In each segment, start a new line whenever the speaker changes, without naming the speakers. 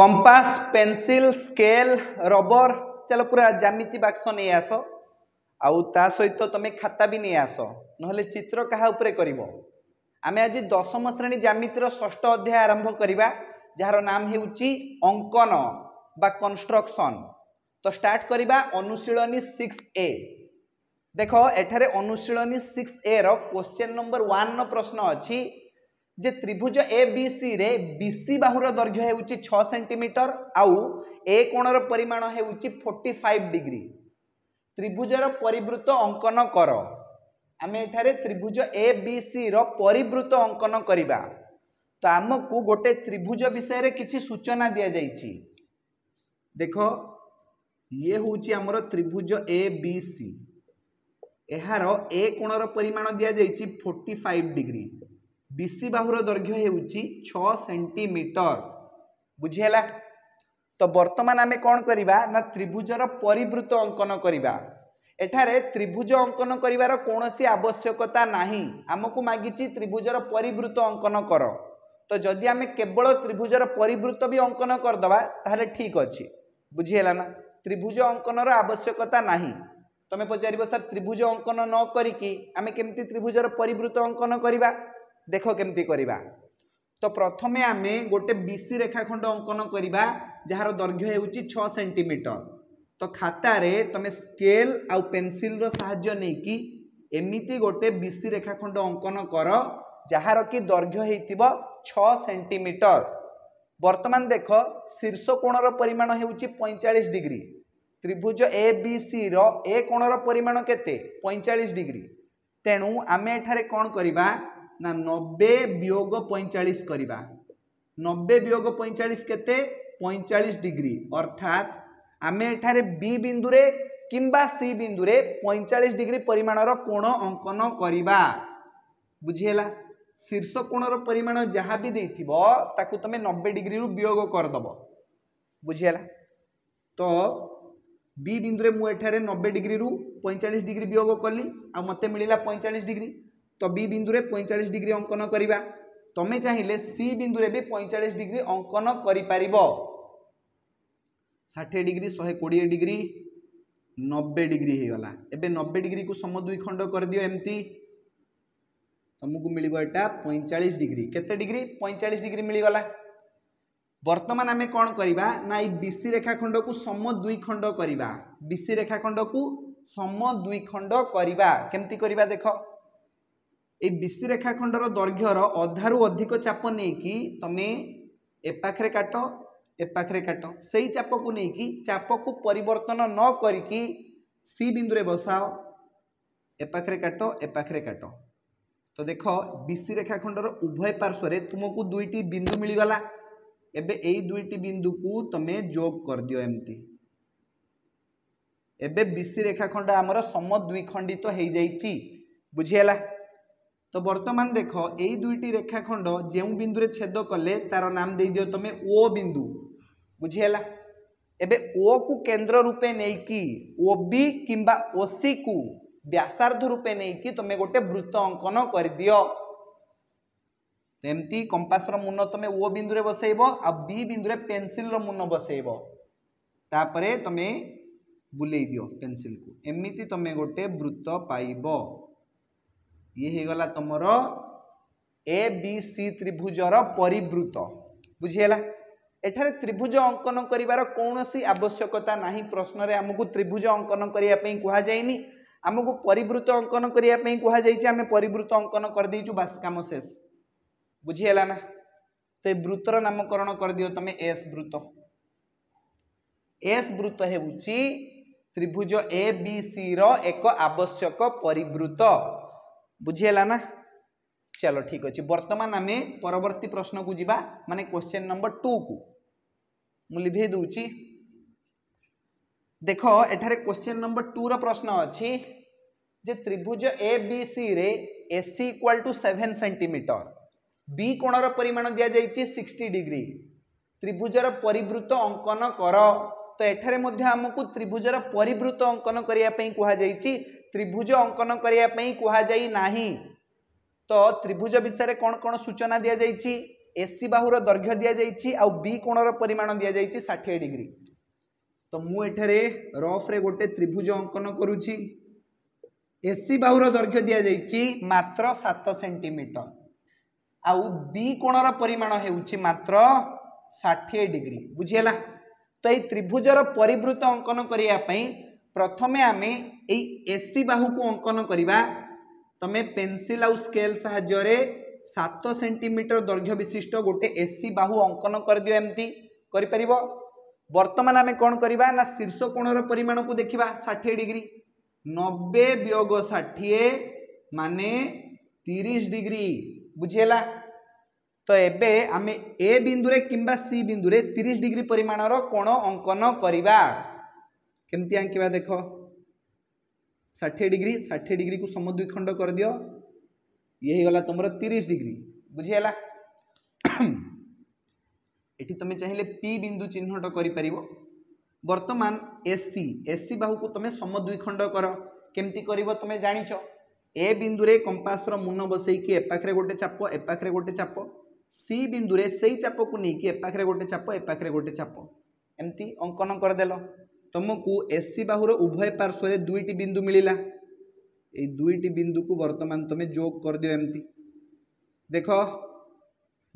compass pencil scale রবর ଚାଲ ପୁରା ଜ୍ୟାମିତି ବାକ୍ସ ନେଇ ଆସ ଆଉ ତା ସହିତ ତୁମେ ଖାତା ବି ନେଇ ଆସ ନହେଲେ ଚିତ୍ର କାହା ଉପରେ କରିବ ଆମେ ଆଜି ଦଶମ ଶ୍ରେଣୀ ଜ୍ୟାମିତିର ଷଷ୍ଠ ଅଧ୍ୟାୟ ଆରମ୍ଭ କରିବା ଯାହାର ନାମ ହେଉଛି ଅଙ୍କନ ବା କନଷ୍ଟ୍ରକ୍ସନ୍ ତ ଷ୍ଟାର୍ଟ କରିବା ଅନୁଶୀଳନୀ ସିକ୍ସ ଏ ଦେଖ ଏଠାରେ ଅନୁଶୀଳନୀ ସିକ୍ସ ଏର କୋଶ୍ଚିନ୍ ନମ୍ବର ୱାନ୍ର ପ୍ରଶ୍ନ ଅଛି ଯେ ତ୍ରିଭୁଜ ଏ ବି ସିରେ ବି ସି ବାହୁର ଦୈର୍ଘ୍ୟ ହେଉଛି ଛଅ ସେଣ୍ଟିମିଟର ଆଉ ଏ କୋଣର ପରିମାଣ ହେଉଛି ଫୋର୍ଟି ଫାଇଭ୍ ଡିଗ୍ରୀ ତ୍ରିଭୁଜର ପରିବୃତ ଅଙ୍କନ କର ଆମେ ଏଠାରେ ତ୍ରିଭୁଜ ଏ ବି ସିର ପରିବୃତ ଅଙ୍କନ କରିବା ତ ଆମକୁ ଗୋଟେ ତ୍ରିଭୁଜ ବିଷୟରେ କିଛି ସୂଚନା ଦିଆଯାଇଛି ଦେଖ ଇଏ ହେଉଛି ଆମର ତ୍ରିଭୁଜ ଏ ବି ସି ଏହାର ଏ କୋଣର ପରିମାଣ ଦିଆଯାଇଛି ଫୋର୍ଟି ଫାଇଭ୍ ଡିଗ୍ରୀ ବିସି ବାହୁର ଦୈର୍ଘ୍ୟ ହେଉଛି ଛଅ ସେଣ୍ଟିମିଟର ବୁଝିହେଲା ତ ବର୍ତ୍ତମାନ ଆମେ କ'ଣ କରିବା ନା ତ୍ରିଭୁଜର ପରିବୃତ ଅଙ୍କନ କରିବା ଏଠାରେ ତ୍ରିଭୁଜ ଅଙ୍କନ କରିବାର କୌଣସି ଆବଶ୍ୟକତା ନାହିଁ ଆମକୁ ମାଗିଛି ତ୍ରିଭୁଜର ପରିବୃତ ଅଙ୍କନ କର ତ ଯଦି ଆମେ କେବଳ ତ୍ରିଭୁଜର ପରିବୃତ ବି ଅଙ୍କନ କରିଦେବା ତାହେଲେ ଠିକ୍ ଅଛି ବୁଝିହେଲା ନା ତ୍ରିଭୁଜ ଅଙ୍କନର ଆବଶ୍ୟକତା ନାହିଁ ତୁମେ ପଚାରିବ ସାର୍ ତ୍ରିଭୁଜ ଅଙ୍କନ ନ କରିକି ଆମେ କେମିତି ତ୍ରିଭୁଜର ପରିବୃତ ଅଙ୍କନ କରିବା দেখ কেমতি করা তো প্রথমে আমি গোটে বিসি রেখাখণ্ড অঙ্কন করা যার দৈর্ঘ্য হচ্ছে ছ সেটিমিটর তো খাতারে তুমি স্কেল আউ পেনসিলর সাহায্য নেইকি এমিতি গোটে বিসি রেখাখণ্ড অঙ্কন কর যার কি দৈর্ঘ্য হয়েছিল ছ সেটিমিটর বর্তমান দেখ শীর্ষ কোণর পরিমাণ হচ্ছে পঁয়চাশ ডিগ্রি ত্রিভুজ এ বি সি র এ কোণর পরিমাণ কেতে পঁয়চাশ ডিগ্রি তেণু আমি এখানে কণ করা ନା ନବେ ବିୟୋଗ ପଇଁଚାଳିଶ କରିବା ନବେ ବିୟୋଗ ପଇଁଚାଳିଶ କେତେ ପଇଁଚାଳିଶ ଡିଗ୍ରୀ ଅର୍ଥାତ୍ ଆମେ ଏଠାରେ ବି ବିନ୍ଦୁରେ କିମ୍ବା ସି ବିନ୍ଦୁରେ ପଇଁଚାଳିଶ ଡିଗ୍ରୀ ପରିମାଣର କୋଣ ଅଙ୍କନ କରିବା ବୁଝିହେଲା ଶୀର୍ଷ କୋଣର ପରିମାଣ ଯାହା ବି ଦେଇଥିବ ତାକୁ ତୁମେ ନବେ ଡିଗ୍ରୀରୁ ବିୟୋଗ କରିଦେବ ବୁଝିହେଲା ତ ବି ବିନ୍ଦୁରେ ମୁଁ ଏଠାରେ ନବେ ଡିଗ୍ରୀରୁ ପଇଁଚାଳିଶ ଡିଗ୍ରୀ ବିୟୋଗ କଲି ଆଉ ମୋତେ ମିଳିଲା ପଇଁଚାଳିଶ ଡିଗ୍ରୀ ତ ବି ବିନ୍ଦୁରେ ପଇଁଚାଳିଶ ଡିଗ୍ରୀ ଅଙ୍କନ କରିବା ତମେ ଚାହିଁଲେ ସି ବିନ୍ଦୁରେ ବି ପଇଁଚାଳିଶ ଡିଗ୍ରୀ ଅଙ୍କନ କରିପାରିବ ଷାଠିଏ ଡିଗ୍ରୀ ଶହେ କୋଡ଼ିଏ ଡିଗ୍ରୀ ନବେ ଡିଗ୍ରୀ ହୋଇଗଲା ଏବେ ନବେ ଡିଗ୍ରୀକୁ ସମ ଦୁଇ ଖଣ୍ଡ କରିଦିଅ ଏମିତି ତୁମକୁ ମିଳିବ ଏଇଟା ପଇଁଚାଳିଶ ଡିଗ୍ରୀ କେତେ ଡିଗ୍ରୀ ପଇଁଚାଳିଶ ଡିଗ୍ରୀ ମିଳିଗଲା ବର୍ତ୍ତମାନ ଆମେ କ'ଣ କରିବା ନା ଏଇ ବିସି ରେଖାଖଣ୍ଡକୁ ସମ ଦୁଇ ଖଣ୍ଡ କରିବା ବିସି ରେଖାଖଣ୍ଡକୁ ସମ ଦୁଇ ଖଣ୍ଡ କରିବା କେମିତି କରିବା ଦେଖ এই ବିସି ରେଖାଖଣ୍ଡର ଦୈର୍ଘ୍ୟର ଅଧାରୁ ଅଧିକ ଚାପ ନେଇକି ତମେ ଏ ପାଖରେ କାଟ ଏ ପାଖରେ କାଟ ସେଇ ଚାପକୁ ନେଇକି ଚାପକୁ ପରିବର୍ତ୍ତନ ନ କରିକି ସି ବିନ୍ଦୁରେ ବସାଅ ଏ ପାଖରେ କାଟ ଏ ପାଖରେ କାଟ ତ ଦେଖ ବିସି ରେଖାଖଣ୍ଡର ଉଭୟ ପାର୍ଶ୍ୱରେ ତୁମକୁ ଦୁଇଟି ବିନ୍ଦୁ ମିଳିଗଲା ଏବେ ଏଇ ଦୁଇଟି ବିନ୍ଦୁକୁ ତମେ ଯୋଗ କରିଦିଅ ଏମିତି ଏବେ ବିସି ରେଖାଖଣ୍ଡ ଆମର ସମଦ୍ୱିଖଣ୍ଡିତ ହେଇଯାଇଛି ବୁଝିହେଲା তো বর্তমান দেখ এই দুইটি রেখাখণ্ড যে বিন্দুরে ছেদ কলে তার নাম দিয়ে দিও তুমি ও বিন্দু বুঝিগলা এবে ও কু কেন্দ্র রূপে নেইকি ও বি কিংবা ও সি কু ব্যাসার্ধ রূপে নেইকি তুমি গোটে বৃত্ত অঙ্কন করিদিও এমতি কম্পাসর মুন তুমি ও বিন্দুরে বসাইব আর বি বিন্দুরে পেনসিলর মুন বসাইব তাপরে তুমি বুলেই দিও পেনসিলকু এমিতি তুমি গোটে বৃত্ত পাইব ଇଏ ହେଇଗଲା ତୁମର ଏ ବି ସି ତ୍ରିଭୁଜର ପରିବୃତ ବୁଝିହେଲା ଏଠାରେ ତ୍ରିଭୁଜ ଅଙ୍କନ କରିବାର କୌଣସି ଆବଶ୍ୟକତା ନାହିଁ ପ୍ରଶ୍ନରେ ଆମକୁ ତ୍ରିଭୁଜ ଅଙ୍କନ କରିବା ପାଇଁ କୁହାଯାଇନି ଆମକୁ ପରିବୃତ ଅଙ୍କନ କରିବା ପାଇଁ କୁହାଯାଇଛି ଆମେ ପରିବୃତ ଅଙ୍କନ କରିଦେଇଛୁ ବାସ୍ କାମ ଶେଷ ବୁଝିହେଲା ନା ତ ଏ ବୃତ୍ତର ନାମକରଣ କରିଦିଅ ତୁମେ ଏସ୍ ବୃତ୍ତ ଏସ୍ ବୃତ୍ତ ହେଉଛି ତ୍ରିଭୁଜ ଏ ବି ସିର ଏକ ଆବଶ୍ୟକ ପରିବୃତ बुझीगला चलो ठीक अच्छे बर्तमान आम परवर्त प्रश्न को जीवा मान क्वेश्चन नंबर टू को मुझे लिभे दूची देख एठार क्वेश्चन नंबर टू रश्न अच्छी जे त्रिभुज ए बी सी रे AC equal to seven centimetre B कोणर परिमाण दि जाइए सिक्सटी डिग्री त्रिभुजर परिवृत अंकन कर तो एठार आमको त्रिभुजर परिवृत अंकन करने कहुई ত্রিভুজ অঙ্কন করা কুহযাই না তো ত্রিভুজ বিষয়ে কোণ কোণ সূচনা দিয়া যাই এসি বাহুর দৈর্ঘ্য দিয়া যাই বি কোণর পরিমাণ দিয়া যাই ষাঠিয়ে ডিগ্রি তো মু এঠারে রফরে গোটে ত্রিভুজ অঙ্কন করুছি এসি বাহুর দৈর্ঘ্য দিয়া যাই মাত্র সাত সেটিমিটর আউ বি কোণর পরিমাণ হচ্ছে মাত্র ষাঠিয়ে ডিগ্রি বুঝিলা তো এই ত্রিভুজর পরিবৃত অঙ্কন করা প্রথমে আমি এই এসি বাহুকু অঙ্কন করা তুমি পেনসিল আউ স্কেল সাহায্যে সাত সেটিমিটর দৈর্ঘ্য বিশিষ্ট গোটে এসি বাহু অঙ্কন করেদিও এমতি করে বর্তমান আমি কণ করা না শীর্ষ কোণর পরিমাণকু দেখা ষাঠিয়ে ডিগ্রি নবে বিয়োগ ষাঠিয়ে মানে তিরিশ ডিগ্রি বুঝিলা তো এবে আমি এ বিন্দুরে কিংবা সি বিন্দুরে তিরিশ ডিগ্রি পরিমাণর কোণ অঙ্কন করা কেমতি আঁকিবা দেখ ষাঠিয়ে ডিগ্রি ষাঠিয়ে ডিগ্রি কু সমদ্বিখণ্ড করদিও ইয়ে হয়ে তোমার তিরিশ ডিগ্রি বুঝিগলা এটি তুমি চাইলে পি বিন্দু চিহ্নট করে পার বর্তমান এসি এসি বাহুকু তুমি সমদ্বিখণ্ড কর কেমতি করব তুমি জাঁচ এ বিন্দুরে কম্পাসর মুন বসাইকি এপাখে গোটে চাপ এপাখে গোটে চাপ সি বিন্দুরে সেই চাপকু নিয়ে এপাখে গোটে চাপ এপাখে গোটে চাপ এমতি অঙ্কন করেদেল ତୁମକୁ ଏସ୍ ସି ବାହୁର ଉଭୟ ପାର୍ଶ୍ୱରେ ଦୁଇଟି ବିନ୍ଦୁ ମିଳିଲା ଏଇ ଦୁଇଟି ବିନ୍ଦୁକୁ ବର୍ତ୍ତମାନ ତୁମେ ଯୋଗ କରିଦିଅ ଏମିତି ଦେଖ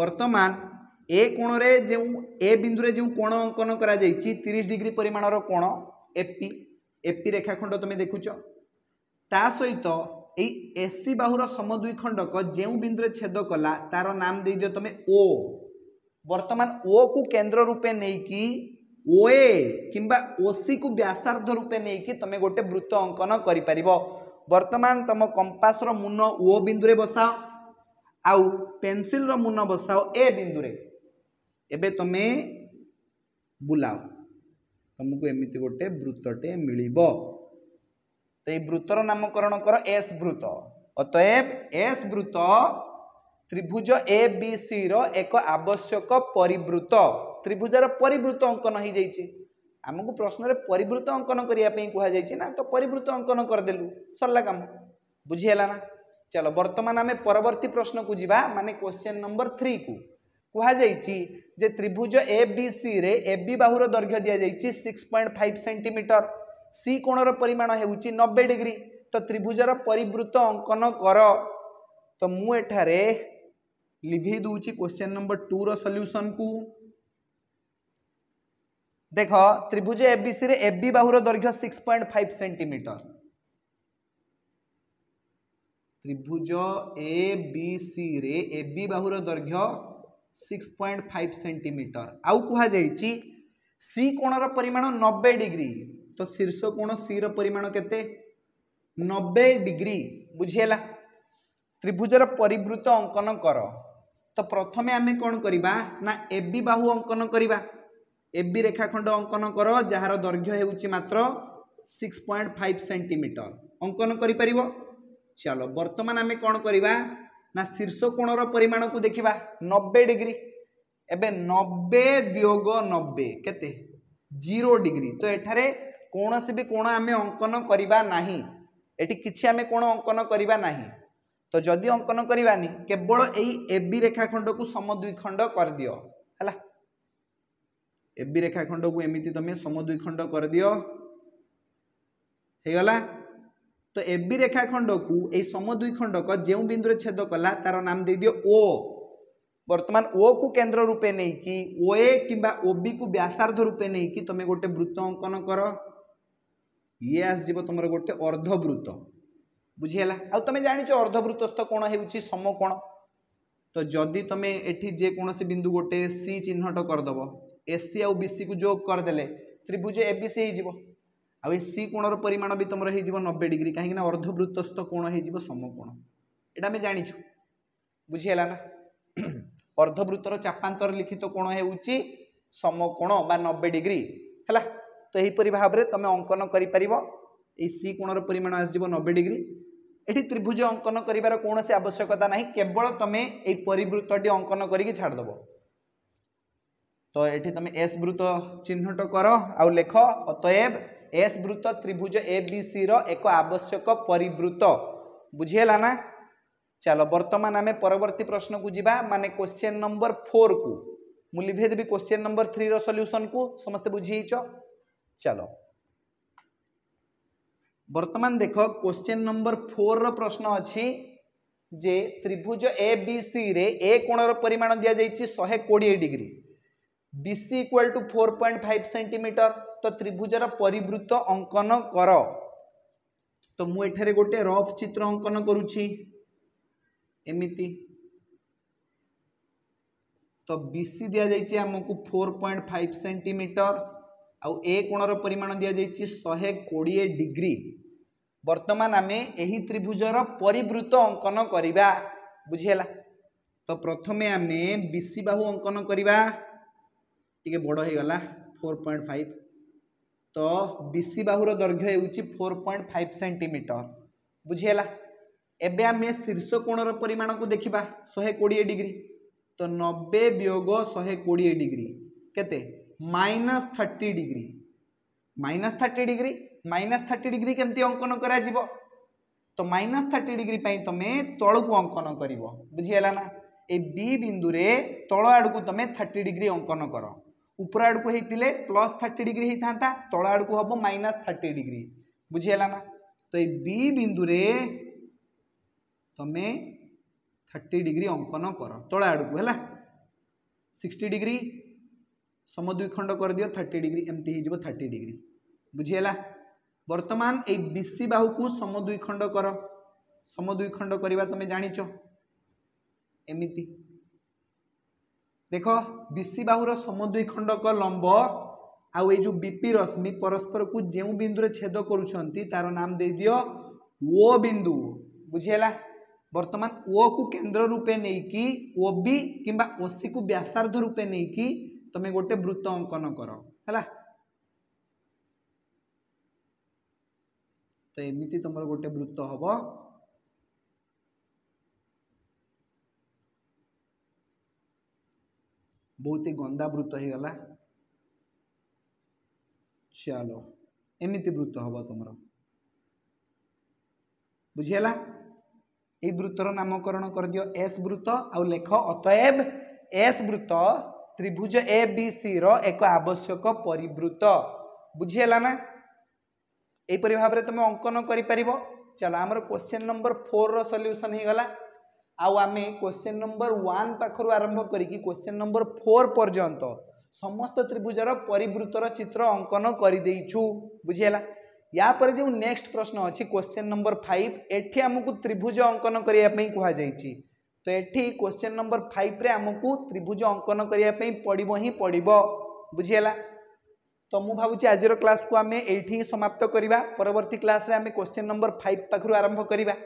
ବର୍ତ୍ତମାନ ଏ କୋଣରେ ଯେଉଁ ଏ ବିନ୍ଦୁରେ ଯେଉଁ କୋଣ ଅଙ୍କନ କରାଯାଇଛି ତିରିଶ ଡିଗ୍ରୀ ପରିମାଣର କୋଣ ଏପି ଏପି ରେଖାଖଣ୍ଡ ତୁମେ ଦେଖୁଛ ତା ସହିତ ଏଇ ଏସ୍ ସି ବାହୁର ସମଦୁଇ ଖଣ୍ଡକ ଯେଉଁ ବିନ୍ଦୁରେ ଛେଦ କଲା ତାର ନାମ ଦେଇଦିଅ ତୁମେ ଓ ବର୍ତ୍ତମାନ ଓକୁ କେନ୍ଦ୍ର ରୂପେ ନେଇକି ওয়ে কিংবা ওসিকু ব্যাসার্ধ রূপে নেইকি তুমি গোটে বৃত্ত অঙ্কন করিপারিব বর্তমান তম কম্পাসর মুন ও বিন্দুরে বসাও আউ পেনসিলর মুন বসাও এ বিন্দুরে এবে তুমি বুলাও ତୁମକୁ ଏମିତି ଗୋଟେ ବୃତ୍ତଟେ ମିଳିବ ତ ଏଇ ବୃତ୍ତର ନାମକରଣ କର ଏସ୍ ବୃତ୍ତ ଅତଏବ ଏସ୍ ବୃତ୍ତ ତ୍ରିଭୁଜ ଏ ବି ସିର ଏକ ଆବଶ୍ୟକ ପରିବୃତ୍ତ ত্রিভুজর পরিবৃত অঙ্কন হয়ে যাইছে আমি প্রশ্নরে পরিবৃত অঙ্কন করা কুহযাই না তো পরিবৃত অঙ্কন করেদেলু সরলা কাম বুঝিগাল না চলো বর্তমান আমি পরবর্তী প্রশ্নকু যা মানে কোশ্চেন নম্বর থ্রি কু কুহযাই যে ত্রিভুজ এ বি সি রে এ বি বাহুর দৈর্ঘ্য দিয়া যাই six point five centimetre C কোণর পরিমাণ হচ্ছে নবে ডিগ্রি তো ত্রিভুজর পরিবৃত অঙ্কন কর তো মু এঠারে লিভি দেছি কোশ্চেন নম্বর টুর সল্ୟୁସନ୍ কু দেখ ত্রিভুজ এবিসি রে এবি বাহুর দৈর্ঘ্য সিক্স পয়েন্ট ফাইভ সেটিমিটর ত্রিভুজ এবিসি রে এবি বাহুর দৈর্ঘ্য সিক্স পয়েন্ট ফাইভ সেটিমিটর আউ কুহযাইছি সি কোণর পরিমাণ নবে ডিগ্রি তো শীর্ষ কোণ সি পরিমাণ কেতে নবে ডিগ্রি বুঝিলা ত্রিভুজর পরিবৃত অঙ্কন কর তো প্রথমে আমি কোণ করিবা না এবি বাহু অঙ্কন করিবা ଏବି ରେଖାଖଣ୍ଡ ଅଙ୍କନ କର ଯାହାର ଦୈର୍ଘ୍ୟ ହେଉଛି ମାତ୍ର ସିକ୍ସ ପଏଣ୍ଟ ଫାଇଭ ସେଣ୍ଟିମିଟର ଅଙ୍କନ କରିପାରିବ ଚାଲ ବର୍ତ୍ତମାନ ଆମେ କ'ଣ କରିବା ନା ଶୀର୍ଷ କୋଣର ପରିମାଣକୁ ଦେଖିବା ନବେ ଡିଗ୍ରୀ ଏବେ ନବେ ବିୟୋଗ ନବେ କେତେ ଜିରୋ ଡିଗ୍ରୀ ତ ଏଠାରେ କୌଣସି ବି କୋଣ ଆମେ ଅଙ୍କନ କରିବା ନାହିଁ ଏଠି କିଛି ଆମେ କୋଣ ଅଙ୍କନ କରିବା ନାହିଁ ତ ଯଦି ଅଙ୍କନ କରିବାନି କେବଳ ଏଇ ଏ ବି ରେଖାଖଣ୍ଡକୁ ସମ ଦୁଇ ଖଣ୍ଡ କରିଦିଅ ହେଲା एबी रेखाखंड को एमती तुम समद्विखंड कर दियो हेगला तो एबी रेखाखंड को ये खंडक जो बिंदु छेद कला तार नाम दे दि ओ बर्तमान ओ को केन्द्र रूपे नहीं कि ओ ए कि ओबी को व्यासार्ध रूपे नहीं कि तुम गोटे वृत्त अंकन कर ये आसो तुम गोटे अर्धवृत्त बुझीगला आ तुम जाच अर्धवृत्तस्थ कोण हो समकोण तो जदि तुम्हें ये जेकोसी बिंदु गोटे सी चिन्हट करदेव ଏସି ଆଉ ବିସିକୁ ଯୋଗ କରିଦେଲେ ତ୍ରିଭୁଜ ଏବିସି ହେଇଯିବ ଆଉ ଏ ସି କୋଣର ପରିମାଣ ବି ତୁମର ହେଇଯିବ ନବେ ଡିଗ୍ରୀ କାହିଁକିନା ଅର୍ଦ୍ଧବୃତ୍ତସ୍ଥ କୋଣ ହେଇଯିବ ସମକୋଣ ଏଇଟା ଆମେ ଜାଣିଛୁ ବୁଝିହେଲା ନା ଅର୍ଦ୍ଧବୃତ୍ତର ଚାପାନ୍ତର ଲିଖିତ କୋଣ ହେଉଛି ସମକୋଣ ବା ନବେ ଡିଗ୍ରୀ ହେଲା ତ ଏହିପରି ଭାବରେ ତୁମେ ଅଙ୍କନ କରିପାରିବ এই সি কোণর পরিমাণ আসব নবে ডিগ্রি এটি ত্রিভুজ অঙ্কন করবার কৌশি আবশ্যকতা না কেবল তুমি এই পরিবৃত্তটি অঙ্কন করি ছাড়দেব তো এটি তুমি এস বৃত্ত চিহ্নট কর আখ অতএব এস বৃত্ত ত্রিভুজ এ বি সি এক আবশ্যক পরিবৃত বুঝিলা না ଚାଲ ବର୍ତ୍ତମାନ ଆମେ ପରବର୍ତ୍ତୀ ପ୍ରଶ୍ନକୁ ଯିବା ମାନେ କ୍ୱେଶ୍ଚିନ୍ ନମ୍ବର ଫୋର୍କୁ ମୁଁ ଲିଭେଇ ଦେବି କ୍ୱେଶ୍ଚିନ୍ ନମ୍ବର ଥ୍ରୀର ସଲ୍ୟୁସନ୍କୁ ସମସ୍ତେ ବୁଝିହେଇଛ ଚାଲ ବର୍ତ୍ତମାନ ଦେଖ କ୍ୱେଶ୍ଚିନ୍ ନମ୍ବର ଫୋର୍ର ପ୍ରଶ୍ନ ଅଛି ଯେ ତ୍ରିଭୁଜ ଏ ବି ସିରେ ଏ କୋଣର ପରିମାଣ ଦିଆଯାଇଛି ଶହେ କୋଡ଼ିଏ degree BC equal to four point five centimetre तो त्रिभुजर परिवृत्त अंकन कर तो मुझे गोटे रफ चित्र अंकन करुच्ची एमती तो बीसी दि जाइए आमको फोर पॉइंट फाइव सेंटीमीटर आ कोणर परिमाण दि जाइए शहे कोड़े डिग्री बर्तमान आम यही त्रिभुजर परिवृत्त अंकन करवा बुझीगला तो प्रथमे आम बीसी बाहू अंकन करवा টিকে বড় হয়েগলা ফোর পয়েন্ট ফাইভ তো বিসি বাহুর দৈর্ঘ্য ହେଉଛି ফোর পয়েন্ট ফাইভ সেটিমিটর বুঝিগলা এবে আমি শীর্ষ কোণর পরিমাণকে দেখা শহে কোড়িয়ে ডিগ্রি তো নবে বিয়োগ শহে কোড়িয়ে ডিগ্রি কেতে minus thirty degree minus thirty degree minus thirty degree কেমতি অঙ্কন করা যাব তো মাইনাস থার্টি ডিগ্রি পাই তুমি তলকু অঙ্কন করব বুঝিগলা না এই বি বিন্দুরে তল আড়ক তুমি থার্টি ডিগ্রি অঙ্কন কর ଉପର ଆଡ଼କୁ ହେଇଥିଲେ ପ୍ଲସ୍ ଥାର୍ଟି ଡିଗ୍ରୀ ହେଇଥାନ୍ତା ତଳ ଆଡ଼କୁ ହେବ ମାଇନସ୍ ଥାର୍ଟି ଡିଗ୍ରୀ ବୁଝିହେଲା ନା ତ ଏଇ ବି ବିନ୍ଦୁରେ ତୁମେ ଥାର୍ଟି ଡିଗ୍ରୀ ଅଙ୍କନ କର ତଳ ଆଡ଼କୁ ହେଲା ସିକ୍ସଟି ଡିଗ୍ରୀ ସମଦ୍ୱିଖଣ୍ଡ କରିଦିଅ ଥାର୍ଟି ଡିଗ୍ରୀ ଏମିତି ହେଇଯିବ ଥାର୍ଟି ଡିଗ୍ରୀ ବୁଝିହେଲା ବର୍ତ୍ତମାନ ଏଇ ବିସି ବାହୁକୁ ସମଦ୍ୱିଖଣ୍ଡ କର ସମଦ୍ୱିଖଣ୍ଡ କରିବା ତୁମେ ଜାଣିଛ ଏମିତି দেখ বিসি বাহুর সমদ্বিখণ্ডক লম্ব আউ এই যে বিপি রশ্মি পরস্পরকু যে বিন্দুরে ছেদ করছেন তার নাম দিয়ে দিও ও বিন্দু বুঝিলা বর্তমান ও কু কেন্দ্র রূপে নেইকি ও বি কিংবা ওসি কু ব্যাসার্ধ রূপে নেইকি তুমি গোটে বৃত্ত অঙ্কন কর হলা তো এমিতি তোমার গোটে বৃত্ত হব ବହୁତ ହି ଗନ୍ଦାବୃତ ହେଇଗଲା ଚାଲ ଏମିତି ବୃତ ହେବ ତୁମର ବୁଝିହେଲା এই বৃত্তর নামকরণ করে দিও এস বৃত্ত আখ অতএব এস বৃত্ত ত্রিভুজ এ বি সি এক আবশ্যক পরিবৃত বুঝিগলা না এইপরি ভাবে তুমি অঙ্কন করে পার চল আমার কোশ্চেন নম্বর ফোর রল্যুসন হয়ে গলা आम क्वेश्चन नंबर वन पाखु आरंभ करी क्वेश्चन नंबर फोर पर्यंत समस्त त्रिभुजर परिवृतर चित्र अंकन करदे बुझीला यापर जो नेक्स्ट प्रश्न अच्छी क्वेश्चन नंबर फाइव एटी आमको त्रिभुज अंकन करने कहुई तो ये क्वेश्चन नंबर फाइव आमको त्रिभुज अंकन करने पड़ ही पड़ बुझीला तो मुझे भावी आज क्लास को आम ये समाप्त करवा परवर्त क्लास क्वेश्चन नंबर फाइव पाखु आरंभ करवा